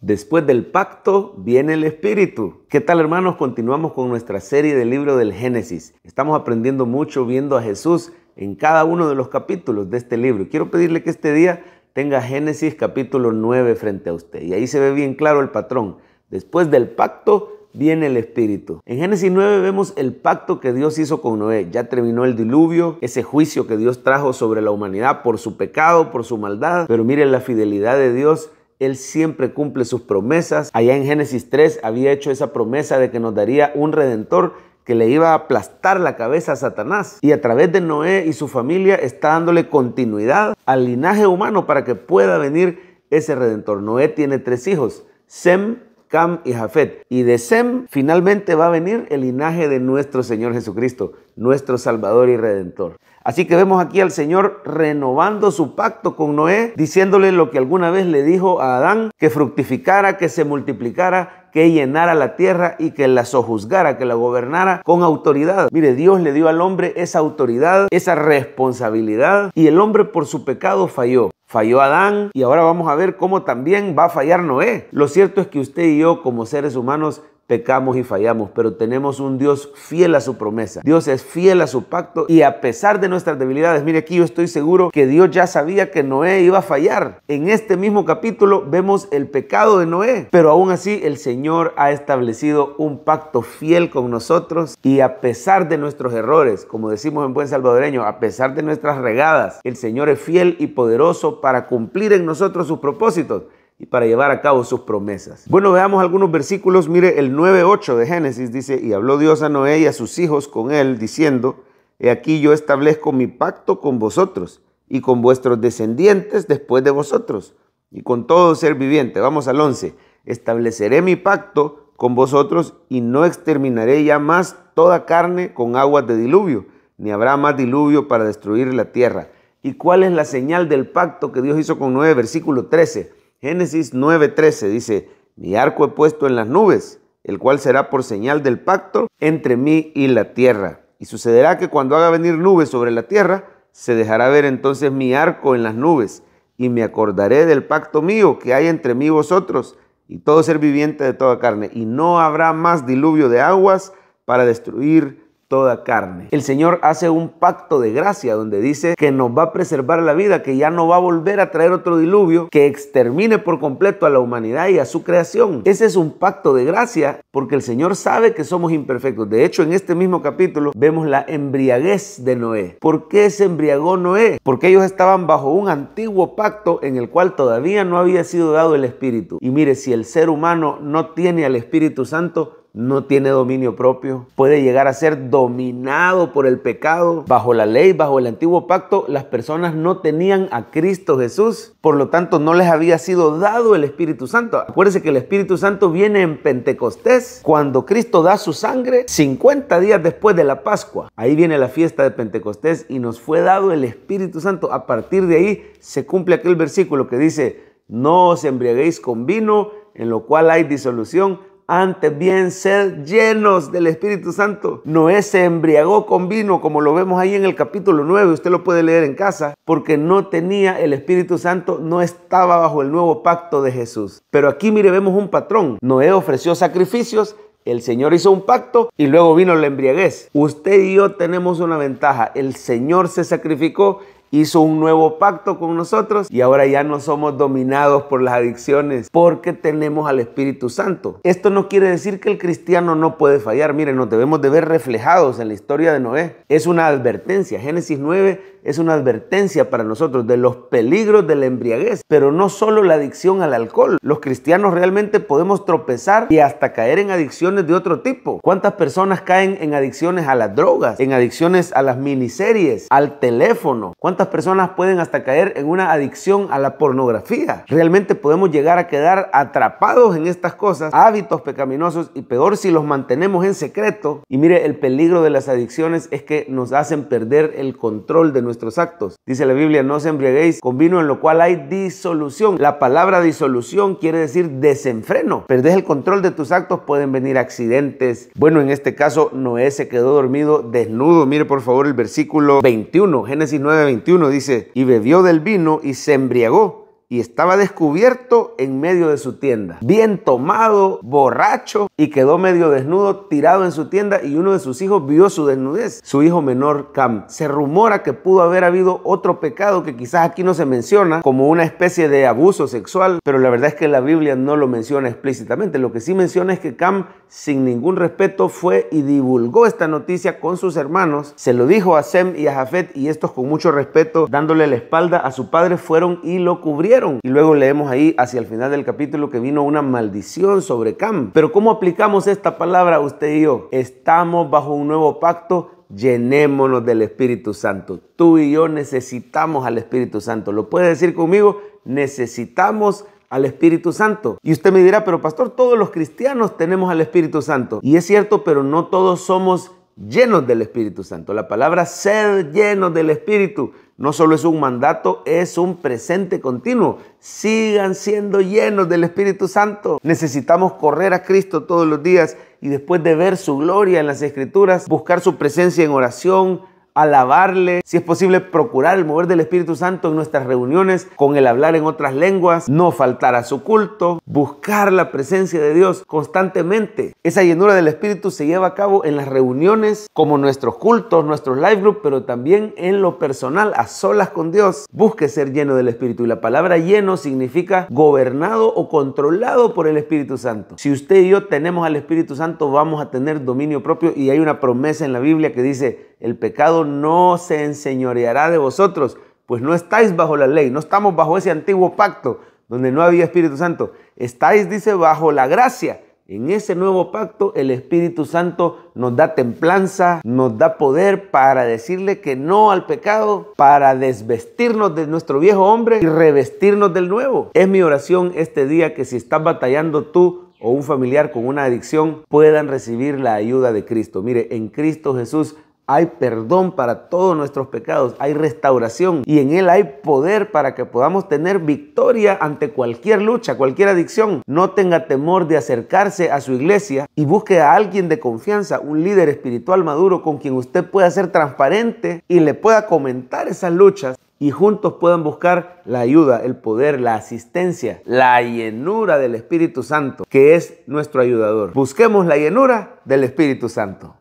Después del pacto viene el Espíritu. ¿Qué tal hermanos? Continuamos con nuestra serie del libro del Génesis. Estamos aprendiendo mucho viendo a Jesús en cada uno de los capítulos de este libro. Quiero pedirle que este día tenga Génesis capítulo 9 frente a usted. Y ahí se ve bien claro el patrón. Después del pacto viene el Espíritu. En Génesis 9 vemos el pacto que Dios hizo con Noé. Ya terminó el diluvio, ese juicio que Dios trajo sobre la humanidad por su pecado, por su maldad. Pero miren la fidelidad de Dios él siempre cumple sus promesas. Allá en Génesis 3 había hecho esa promesa de que nos daría un redentor que le iba a aplastar la cabeza a Satanás. Y a través de Noé y su familia está dándole continuidad al linaje humano para que pueda venir ese redentor. Noé tiene tres hijos, Sem, Cam y Jafet. Y de Sem finalmente va a venir el linaje de nuestro Señor Jesucristo, nuestro Salvador y Redentor. Así que vemos aquí al Señor renovando su pacto con Noé, diciéndole lo que alguna vez le dijo a Adán, que fructificara, que se multiplicara, que llenara la tierra y que la sojuzgara, que la gobernara con autoridad. Mire, Dios le dio al hombre esa autoridad, esa responsabilidad, y el hombre por su pecado falló. Falló Adán y ahora vamos a ver cómo también va a fallar Noé. Lo cierto es que usted y yo como seres humanos pecamos y fallamos, pero tenemos un Dios fiel a su promesa. Dios es fiel a su pacto y a pesar de nuestras debilidades, mire aquí yo estoy seguro que Dios ya sabía que Noé iba a fallar. En este mismo capítulo vemos el pecado de Noé, pero aún así el Señor ha establecido un pacto fiel con nosotros y a pesar de nuestros errores, como decimos en buen salvadoreño, a pesar de nuestras regadas, el Señor es fiel y poderoso para cumplir en nosotros sus propósitos y para llevar a cabo sus promesas. Bueno, veamos algunos versículos. Mire, el 9.8 de Génesis dice, y habló Dios a Noé y a sus hijos con él, diciendo, he aquí yo establezco mi pacto con vosotros y con vuestros descendientes después de vosotros, y con todo ser viviente. Vamos al 11. Estableceré mi pacto con vosotros y no exterminaré ya más toda carne con aguas de diluvio, ni habrá más diluvio para destruir la tierra. ¿Y cuál es la señal del pacto que Dios hizo con Noé? Versículo 13 Génesis 9:13 dice, mi arco he puesto en las nubes, el cual será por señal del pacto entre mí y la tierra. Y sucederá que cuando haga venir nubes sobre la tierra, se dejará ver entonces mi arco en las nubes, y me acordaré del pacto mío que hay entre mí y vosotros, y todo ser viviente de toda carne, y no habrá más diluvio de aguas para destruir toda carne. El Señor hace un pacto de gracia donde dice que nos va a preservar la vida, que ya no va a volver a traer otro diluvio que extermine por completo a la humanidad y a su creación. Ese es un pacto de gracia porque el Señor sabe que somos imperfectos. De hecho, en este mismo capítulo vemos la embriaguez de Noé. ¿Por qué se embriagó Noé? Porque ellos estaban bajo un antiguo pacto en el cual todavía no había sido dado el Espíritu. Y mire, si el ser humano no tiene al Espíritu Santo, no tiene dominio propio, puede llegar a ser dominado por el pecado. Bajo la ley, bajo el antiguo pacto, las personas no tenían a Cristo Jesús, por lo tanto no les había sido dado el Espíritu Santo. Acuérdense que el Espíritu Santo viene en Pentecostés, cuando Cristo da su sangre, 50 días después de la Pascua. Ahí viene la fiesta de Pentecostés y nos fue dado el Espíritu Santo. A partir de ahí se cumple aquel versículo que dice, no os embriaguéis con vino, en lo cual hay disolución antes bien ser llenos del Espíritu Santo. Noé se embriagó con vino, como lo vemos ahí en el capítulo 9, usted lo puede leer en casa, porque no tenía el Espíritu Santo, no estaba bajo el nuevo pacto de Jesús. Pero aquí mire, vemos un patrón. Noé ofreció sacrificios, el Señor hizo un pacto y luego vino la embriaguez. Usted y yo tenemos una ventaja. El Señor se sacrificó, hizo un nuevo pacto con nosotros y ahora ya no somos dominados por las adicciones porque tenemos al Espíritu Santo. Esto no quiere decir que el cristiano no puede fallar. Miren, nos debemos de ver reflejados en la historia de Noé. Es una advertencia. Génesis 9 es una advertencia para nosotros de los peligros de la embriaguez, pero no solo la adicción al alcohol. Los cristianos realmente podemos tropezar y hasta caer en adicciones de otro tipo. ¿Cuántas personas caen en adicciones a las drogas, en adicciones a las miniseries, al teléfono? ¿Cuántas personas pueden hasta caer en una adicción a la pornografía? Realmente podemos llegar a quedar atrapados en estas cosas, hábitos pecaminosos y peor si los mantenemos en secreto. Y mire, el peligro de las adicciones es que nos hacen perder el control de nuestra nuestros actos. Dice la Biblia, no os embriaguéis con vino en lo cual hay disolución. La palabra disolución quiere decir desenfreno. Perdés el control de tus actos, pueden venir accidentes. Bueno, en este caso, Noé se quedó dormido desnudo. Mire por favor el versículo 21, Génesis 9, 21 dice, y bebió del vino y se embriagó y estaba descubierto en medio de su tienda. Bien tomado, borracho, y quedó medio desnudo tirado en su tienda y uno de sus hijos vio su desnudez, su hijo menor Cam. Se rumora que pudo haber habido otro pecado que quizás aquí no se menciona como una especie de abuso sexual, pero la verdad es que la Biblia no lo menciona explícitamente. Lo que sí menciona es que Cam sin ningún respeto fue y divulgó esta noticia con sus hermanos, se lo dijo a Sem y a Jafet y estos con mucho respeto dándole la espalda a su padre fueron y lo cubrieron. Y luego leemos ahí hacia el final del capítulo que vino una maldición sobre Cam. Pero ¿cómo esta palabra usted y yo? Estamos bajo un nuevo pacto, llenémonos del Espíritu Santo. Tú y yo necesitamos al Espíritu Santo. ¿Lo puede decir conmigo? Necesitamos al Espíritu Santo. Y usted me dirá, pero pastor, todos los cristianos tenemos al Espíritu Santo. Y es cierto, pero no todos somos llenos del Espíritu Santo. La palabra ser llenos del Espíritu no solo es un mandato, es un presente continuo. Sigan siendo llenos del Espíritu Santo. Necesitamos correr a Cristo todos los días y después de ver su gloria en las Escrituras, buscar su presencia en oración, alabarle, si es posible procurar el mover del Espíritu Santo en nuestras reuniones con el hablar en otras lenguas, no faltar a su culto, buscar la presencia de Dios constantemente. Esa llenura del Espíritu se lleva a cabo en las reuniones como nuestros cultos, nuestros live group, pero también en lo personal, a solas con Dios. Busque ser lleno del Espíritu y la palabra lleno significa gobernado o controlado por el Espíritu Santo. Si usted y yo tenemos al Espíritu Santo, vamos a tener dominio propio y hay una promesa en la Biblia que dice, el pecado no se enseñoreará de vosotros, pues no estáis bajo la ley, no estamos bajo ese antiguo pacto donde no había Espíritu Santo. Estáis, dice, bajo la gracia. En ese nuevo pacto el Espíritu Santo nos da templanza, nos da poder para decirle que no al pecado, para desvestirnos de nuestro viejo hombre y revestirnos del nuevo. Es mi oración este día que si estás batallando tú o un familiar con una adicción, puedan recibir la ayuda de Cristo. Mire, en Cristo Jesús hay perdón para todos nuestros pecados, hay restauración y en Él hay poder para que podamos tener victoria ante cualquier lucha, cualquier adicción. No tenga temor de acercarse a su iglesia y busque a alguien de confianza, un líder espiritual maduro con quien usted pueda ser transparente y le pueda comentar esas luchas y juntos puedan buscar la ayuda, el poder, la asistencia, la llenura del Espíritu Santo, que es nuestro ayudador. Busquemos la llenura del Espíritu Santo.